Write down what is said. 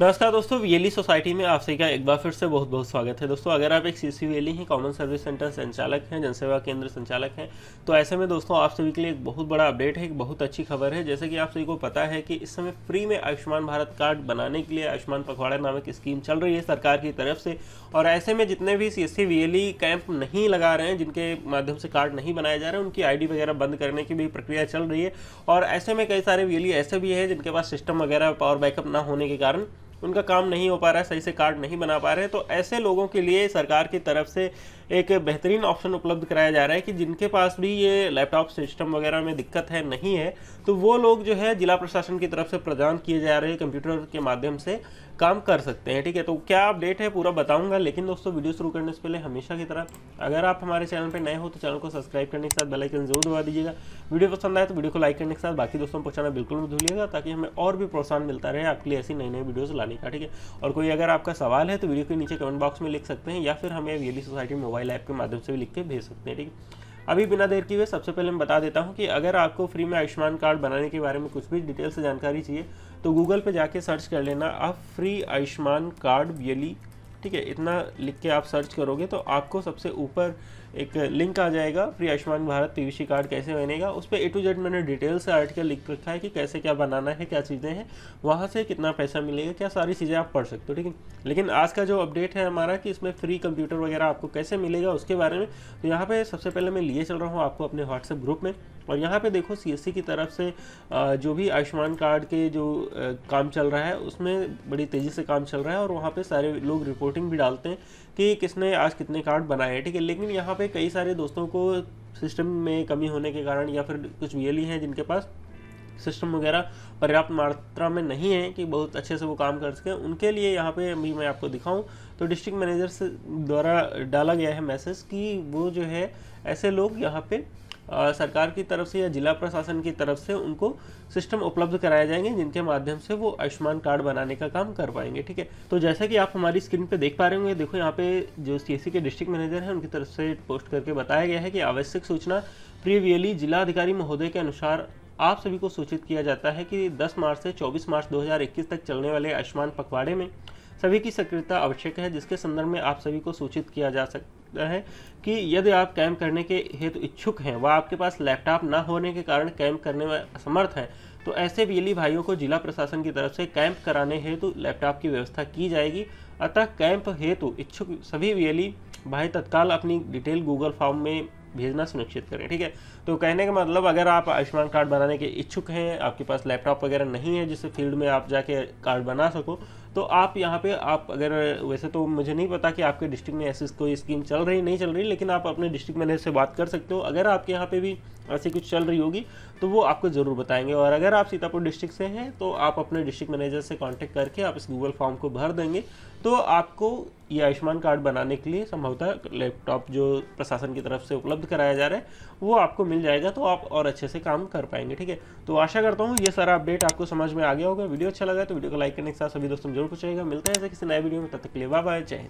नमस्कार दोस्तों VLE society e में आप सभी का एक बार फिर से बहुत बहुत स्वागत है दोस्तों अगर आप एक सी सी e हैं कॉमन सर्विस सेंटर संचालक हैं जनसेवा केंद्र संचालक हैं तो ऐसे में दोस्तों आप सभी के लिए एक बहुत बड़ा अपडेट है एक बहुत अच्छी खबर है जैसे कि आप सभी को पता है कि इस समय फ्री में आयुष्मान भारत कार्ड बनाने के लिए आयुष्मान पखवाड़ा नामक स्कीम चल रही है सरकार की तरफ से और ऐसे में जितने भी सी एस कैंप नहीं लगा रहे हैं जिनके माध्यम से कार्ड नहीं बनाए जा रहे हैं उनकी आई वगैरह बंद करने की भी प्रक्रिया चल रही है और ऐसे में कई सारे वी e ऐसे भी हैं जिनके पास सिस्टम वगैरह पावर बैकअप ना होने के कारण उनका काम नहीं हो पा रहा है सही से कार्ड नहीं बना पा रहे तो ऐसे लोगों के लिए सरकार की तरफ से एक बेहतरीन ऑप्शन उपलब्ध कराया जा रहा है कि जिनके पास भी ये लैपटॉप सिस्टम वगैरह में दिक्कत है नहीं है तो वो लोग जो है जिला प्रशासन की तरफ से प्रदान किए जा रहे कंप्यूटर के माध्यम से काम कर सकते हैं ठीक है तो क्या अपडेट है पूरा बताऊंगा लेकिन दोस्तों वीडियो शुरू करने से पहले हमेशा की तरह अगर आप हमारे चैनल पर नए हो तो चैनल को सब्सक्राइब करने के साथ बेलाइकन जरूर दबा दीजिएगा वीडियो पसंद आए तो वीडियो को लाइक करने के साथ बाकी दोस्तों को पहुँचाना बिल्कुल मत भूलिएगा ताकि हमें और भी प्रोत्साहन मिलता रहे आपके लिए ऐसी नई नई वीडियोज़ लाने का ठीक है और कोई अगर आपका सवाल है तो वीडियो के नीचे कमेंट बॉक्स में लिख सकते हैं या फिर हमें रियली सोसाइटी मोबाइल ऐप के माध्यम से भी लिख के भेज सकते हैं ठीक है अभी बिना देर किए सबसे पहले मैं बता देता हूँ कि अगर आपको फ्री में आयुष्मान कार्ड बनाने के बारे में कुछ भी डिटेल से जानकारी चाहिए तो गूगल पे जाके सर्च कर लेना आप फ्री आयुष्मान कार्ड बियली ठीक है इतना लिख के आप सर्च करोगे तो आपको सबसे ऊपर एक लिंक आ जाएगा free Ayushman Bharat PVC card कैसे बनेगा उस पर ए टू जेड मैंने डिटेल से आर्टिकल लिख रखा है कि कैसे क्या बनाना है क्या चीज़ें हैं वहाँ से कितना पैसा मिलेगा क्या सारी चीज़ें आप पढ़ सकते हो ठीक है लेकिन आज का जो अपडेट है हमारा कि इसमें फ्री कंप्यूटर वगैरह आपको कैसे मिलेगा उसके बारे में तो यहाँ पर सबसे पहले मैं लिए चल रहा हूँ आपको अपने व्हाट्सएप ग्रुप में और यहाँ पे देखो सीएससी की तरफ से जो भी आयुष्मान कार्ड के जो काम चल रहा है उसमें बड़ी तेज़ी से काम चल रहा है और वहाँ पे सारे लोग रिपोर्टिंग भी डालते हैं कि किसने आज कितने कार्ड बनाए हैं ठीक है लेकिन यहाँ पे कई सारे दोस्तों को सिस्टम में कमी होने के कारण या फिर कुछ वीएलई हैं जिनके पास सिस्टम वगैरह पर्याप्त मात्रा में नहीं है कि बहुत अच्छे से वो काम कर सकें उनके लिए यहाँ पे अभी मैं आपको दिखाऊं तो डिस्ट्रिक्ट मैनेजर से द्वारा डाला गया है मैसेज कि वो जो है ऐसे लोग यहाँ पे सरकार की तरफ से या जिला प्रशासन की तरफ से उनको सिस्टम उपलब्ध कराए जाएंगे जिनके माध्यम से वो आयुष्मान कार्ड बनाने का काम कर पाएंगे ठीक है तो जैसा कि आप हमारी स्क्रीन पे देख पा रहे होंगे देखो यहाँ पे जो सी e के डिस्ट्रिक्ट मैनेजर हैं उनकी तरफ से पोस्ट करके बताया गया है कि आवश्यक सूचना प्रीवियली जिलाधिकारी महोदय के अनुसार आप सभी को सूचित किया जाता है कि दस मार्च से चौबीस मार्च दो तक चलने वाले आयुष्मान पखवाड़े में सभी की सक्रियता आवश्यक है जिसके संदर्भ में आप सभी को सूचित किया जा सकता है कि यदि आप कैंप करने के हेतु तो इच्छुक हैं व आपके पास लैपटॉप ना होने के कारण कैंप करने में असमर्थ हैं तो ऐसे बीएलई भाइयों को जिला प्रशासन की तरफ से कैंप कराने हेतु तो लैपटॉप की व्यवस्था की जाएगी अतः कैंप हेतु तो इच्छुक सभी बीएलई भाई तत्काल अपनी डिटेल गूगल फॉर्म में भेजना सुनिश्चित करें ठीक है तो कहने का मतलब अगर आप आयुष्मान कार्ड बनाने के इच्छुक हैं आपके पास लैपटॉप वगैरह नहीं है जिस फील्ड में आप जाके कार्ड बना सको तो आप यहाँ पे आप अगर वैसे तो मुझे नहीं पता कि आपके डिस्ट्रिक्ट में ऐसी कोई स्कीम चल रही नहीं चल रही लेकिन आप अपने डिस्ट्रिक्ट मैनेजर से बात कर सकते हो अगर आपके यहाँ पे भी ऐसी कुछ चल रही होगी तो वो आपको ज़रूर बताएंगे और अगर आप सीतापुर डिस्ट्रिक्ट से हैं तो आप अपने डिस्ट्रिक्ट मैनेजर से कॉन्टैक्ट करके आप इस गूगल फॉर्म को भर देंगे तो आपको ये आयुष्मान कार्ड बनाने के लिए संभवतः लैपटॉप जो प्रशासन की तरफ से उपलब्ध कराया जा रहा है वो आपको मिल जाएगा तो आप और अच्छे से काम कर पाएंगे ठीक है तो आशा करता हूँ ये सारा अपडेट आपको समझ में आ गया होगा वीडियो अच्छा लगा तो वीडियो को लाइक करने के साथ सभी दोस्तों जरूर पूछेगा मिलते हैं ऐसे किसी नए वीडियो में तब तक के लिए बाय जय